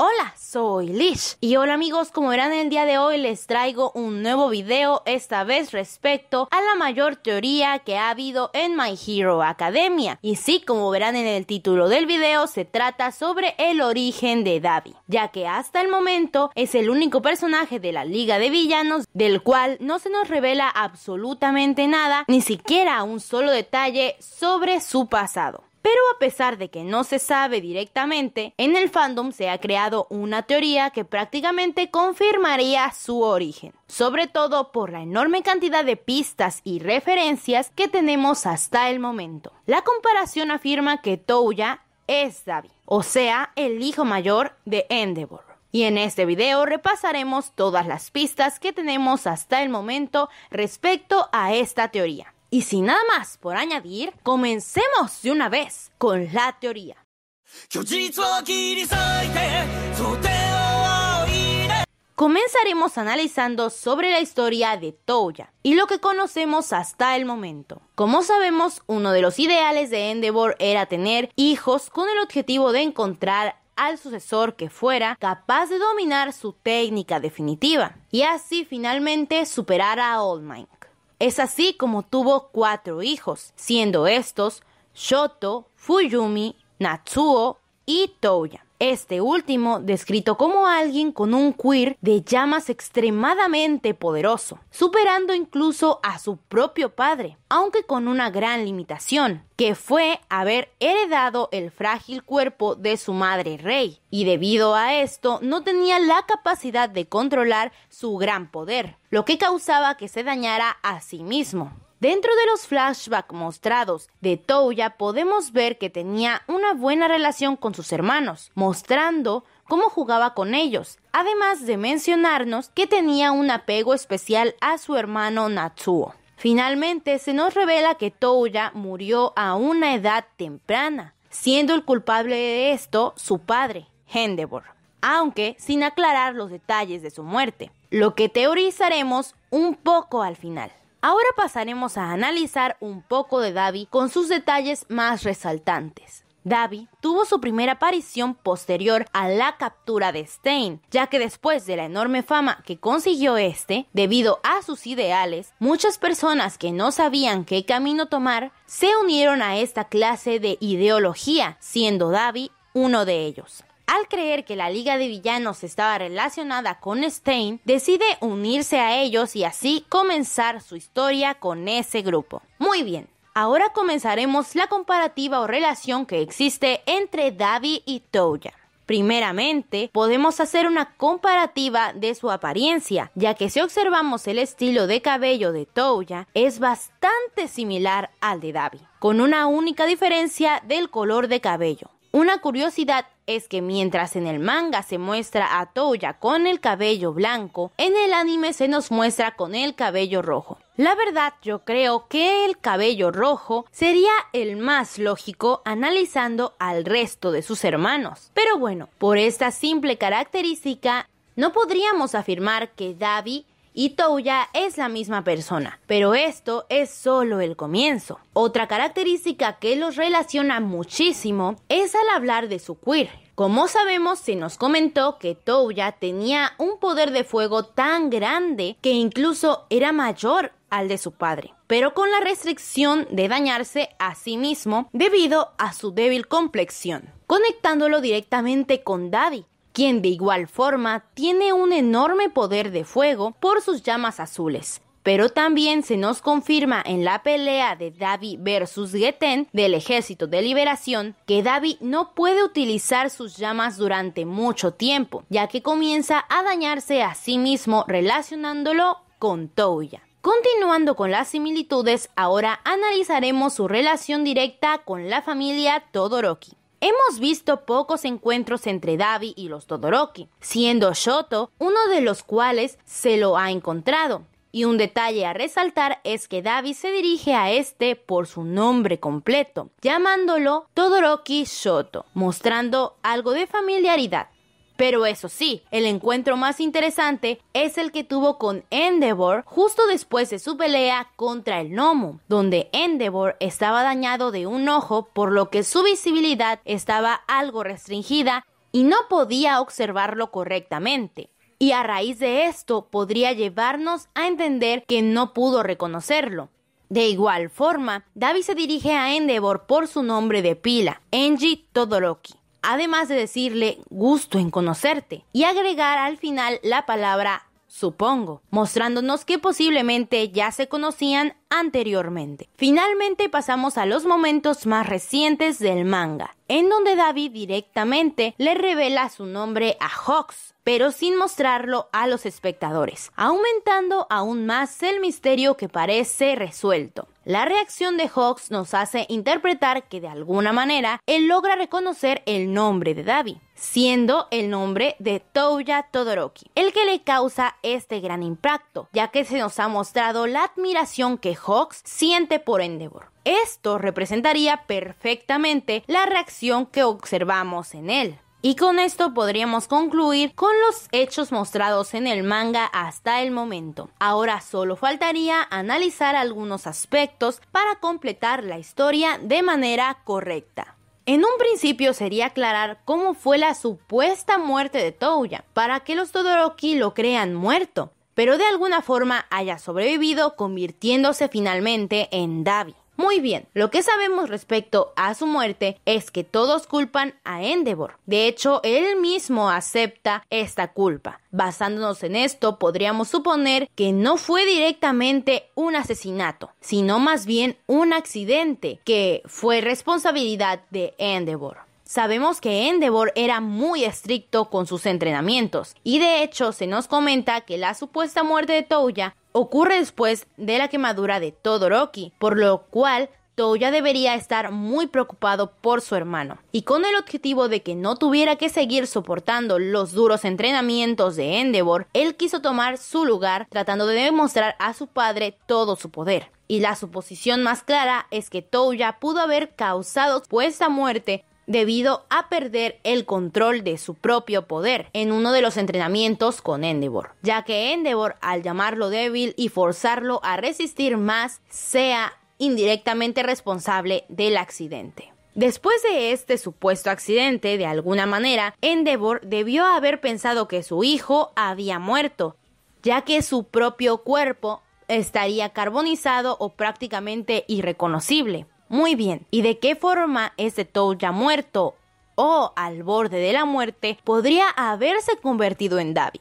Hola, soy Lish. Y hola amigos, como verán el día de hoy les traigo un nuevo video, esta vez respecto a la mayor teoría que ha habido en My Hero Academia. Y sí, como verán en el título del video, se trata sobre el origen de Davi, ya que hasta el momento es el único personaje de la Liga de Villanos del cual no se nos revela absolutamente nada, ni siquiera un solo detalle sobre su pasado. Pero a pesar de que no se sabe directamente, en el fandom se ha creado una teoría que prácticamente confirmaría su origen, sobre todo por la enorme cantidad de pistas y referencias que tenemos hasta el momento. La comparación afirma que Touya es David, o sea, el hijo mayor de Endeavor. Y en este video repasaremos todas las pistas que tenemos hasta el momento respecto a esta teoría. Y sin nada más por añadir, comencemos de una vez con la teoría. Comenzaremos analizando sobre la historia de Toya y lo que conocemos hasta el momento. Como sabemos, uno de los ideales de Endeavor era tener hijos con el objetivo de encontrar al sucesor que fuera capaz de dominar su técnica definitiva y así finalmente superar a Old es así como tuvo cuatro hijos, siendo estos Shoto, Fuyumi, Natsuo y Touya. Este último descrito como alguien con un queer de llamas extremadamente poderoso, superando incluso a su propio padre, aunque con una gran limitación, que fue haber heredado el frágil cuerpo de su madre rey, y debido a esto no tenía la capacidad de controlar su gran poder, lo que causaba que se dañara a sí mismo. Dentro de los flashbacks mostrados de Touya podemos ver que tenía una buena relación con sus hermanos, mostrando cómo jugaba con ellos, además de mencionarnos que tenía un apego especial a su hermano Natsuo. Finalmente se nos revela que Touya murió a una edad temprana, siendo el culpable de esto su padre, Hendebor, aunque sin aclarar los detalles de su muerte, lo que teorizaremos un poco al final. Ahora pasaremos a analizar un poco de Davi con sus detalles más resaltantes. Davi tuvo su primera aparición posterior a la captura de Stein, ya que después de la enorme fama que consiguió este, debido a sus ideales, muchas personas que no sabían qué camino tomar se unieron a esta clase de ideología, siendo Davy uno de ellos al creer que la Liga de Villanos estaba relacionada con Stein, decide unirse a ellos y así comenzar su historia con ese grupo. Muy bien, ahora comenzaremos la comparativa o relación que existe entre Davi y Toya. Primeramente, podemos hacer una comparativa de su apariencia, ya que si observamos el estilo de cabello de Toya es bastante similar al de Davi, con una única diferencia del color de cabello. Una curiosidad es que mientras en el manga se muestra a Toya con el cabello blanco, en el anime se nos muestra con el cabello rojo. La verdad yo creo que el cabello rojo sería el más lógico analizando al resto de sus hermanos. Pero bueno, por esta simple característica, no podríamos afirmar que Davi y Touya es la misma persona, pero esto es solo el comienzo. Otra característica que los relaciona muchísimo es al hablar de su queer, como sabemos, se nos comentó que Touya tenía un poder de fuego tan grande que incluso era mayor al de su padre, pero con la restricción de dañarse a sí mismo debido a su débil complexión, conectándolo directamente con Daddy, quien de igual forma tiene un enorme poder de fuego por sus llamas azules. Pero también se nos confirma en la pelea de Davi versus Geten del Ejército de Liberación que Davi no puede utilizar sus llamas durante mucho tiempo, ya que comienza a dañarse a sí mismo relacionándolo con Touya. Continuando con las similitudes, ahora analizaremos su relación directa con la familia Todoroki. Hemos visto pocos encuentros entre Davi y los Todoroki, siendo Shoto uno de los cuales se lo ha encontrado. Y un detalle a resaltar es que Davi se dirige a este por su nombre completo, llamándolo Todoroki Shoto, mostrando algo de familiaridad. Pero eso sí, el encuentro más interesante es el que tuvo con Endeavor justo después de su pelea contra el gnomo, donde Endeavor estaba dañado de un ojo por lo que su visibilidad estaba algo restringida y no podía observarlo correctamente. Y a raíz de esto podría llevarnos a entender que no pudo reconocerlo. De igual forma, Davi se dirige a Endeavor por su nombre de pila, Enji Todoroki además de decirle gusto en conocerte y agregar al final la palabra supongo, mostrándonos que posiblemente ya se conocían anteriormente. Finalmente pasamos a los momentos más recientes del manga, en donde David directamente le revela su nombre a Hawks, pero sin mostrarlo a los espectadores, aumentando aún más el misterio que parece resuelto. La reacción de Hawks nos hace interpretar que de alguna manera él logra reconocer el nombre de David, siendo el nombre de Touya Todoroki, el que le causa este gran impacto, ya que se nos ha mostrado la admiración que Hawks siente por Endeavor. Esto representaría perfectamente la reacción que observamos en él. Y con esto podríamos concluir con los hechos mostrados en el manga hasta el momento. Ahora solo faltaría analizar algunos aspectos para completar la historia de manera correcta. En un principio sería aclarar cómo fue la supuesta muerte de Touya, para que los Todoroki lo crean muerto, pero de alguna forma haya sobrevivido convirtiéndose finalmente en Davi. Muy bien, lo que sabemos respecto a su muerte es que todos culpan a Endeavor. De hecho, él mismo acepta esta culpa. Basándonos en esto, podríamos suponer que no fue directamente un asesinato, sino más bien un accidente que fue responsabilidad de Endeavor. Sabemos que Endeavor era muy estricto con sus entrenamientos y de hecho se nos comenta que la supuesta muerte de Touya ocurre después de la quemadura de Todoroki, por lo cual Touya debería estar muy preocupado por su hermano. Y con el objetivo de que no tuviera que seguir soportando los duros entrenamientos de Endeavor, él quiso tomar su lugar tratando de demostrar a su padre todo su poder. Y la suposición más clara es que Touya pudo haber causado supuesta muerte debido a perder el control de su propio poder en uno de los entrenamientos con Endeavor, ya que Endeavor al llamarlo débil y forzarlo a resistir más sea indirectamente responsable del accidente. Después de este supuesto accidente, de alguna manera, Endeavor debió haber pensado que su hijo había muerto, ya que su propio cuerpo estaría carbonizado o prácticamente irreconocible. Muy bien, ¿y de qué forma ese Toad ya muerto o al borde de la muerte podría haberse convertido en Davi?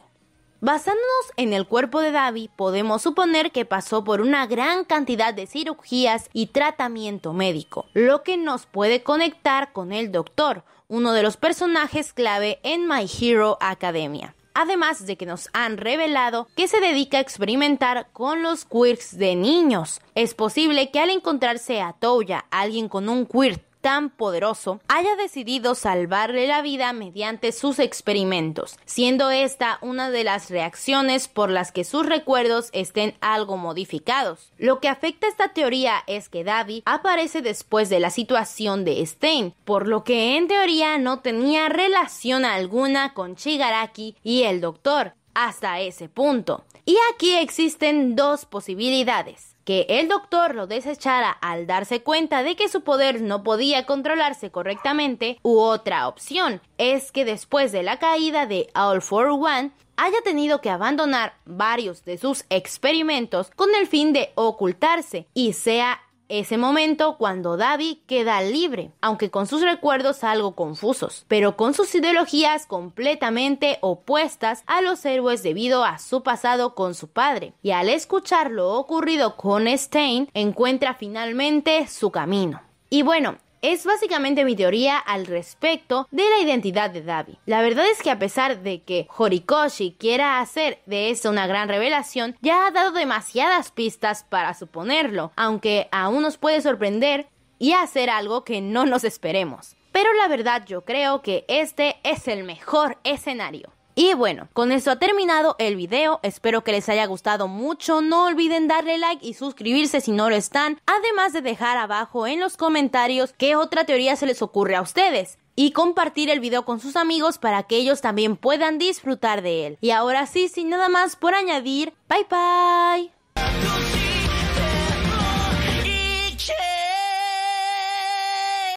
Basándonos en el cuerpo de Davi, podemos suponer que pasó por una gran cantidad de cirugías y tratamiento médico, lo que nos puede conectar con el doctor, uno de los personajes clave en My Hero Academia además de que nos han revelado que se dedica a experimentar con los quirks de niños. Es posible que al encontrarse a Toya alguien con un quirk tan poderoso haya decidido salvarle la vida mediante sus experimentos, siendo esta una de las reacciones por las que sus recuerdos estén algo modificados. Lo que afecta a esta teoría es que Davy aparece después de la situación de Stein, por lo que en teoría no tenía relación alguna con Shigaraki y el doctor hasta ese punto. Y aquí existen dos posibilidades que el doctor lo desechara al darse cuenta de que su poder no podía controlarse correctamente, u otra opción es que después de la caída de All for One, haya tenido que abandonar varios de sus experimentos con el fin de ocultarse y sea ese momento cuando Davy queda libre, aunque con sus recuerdos algo confusos, pero con sus ideologías completamente opuestas a los héroes debido a su pasado con su padre, y al escuchar lo ocurrido con Stein, encuentra finalmente su camino. Y bueno, es básicamente mi teoría al respecto de la identidad de Davi. La verdad es que a pesar de que Horikoshi quiera hacer de eso una gran revelación, ya ha dado demasiadas pistas para suponerlo, aunque aún nos puede sorprender y hacer algo que no nos esperemos. Pero la verdad yo creo que este es el mejor escenario. Y bueno, con esto ha terminado el video. Espero que les haya gustado mucho. No olviden darle like y suscribirse si no lo están. Además de dejar abajo en los comentarios qué otra teoría se les ocurre a ustedes. Y compartir el video con sus amigos para que ellos también puedan disfrutar de él. Y ahora sí, sin nada más por añadir, bye bye.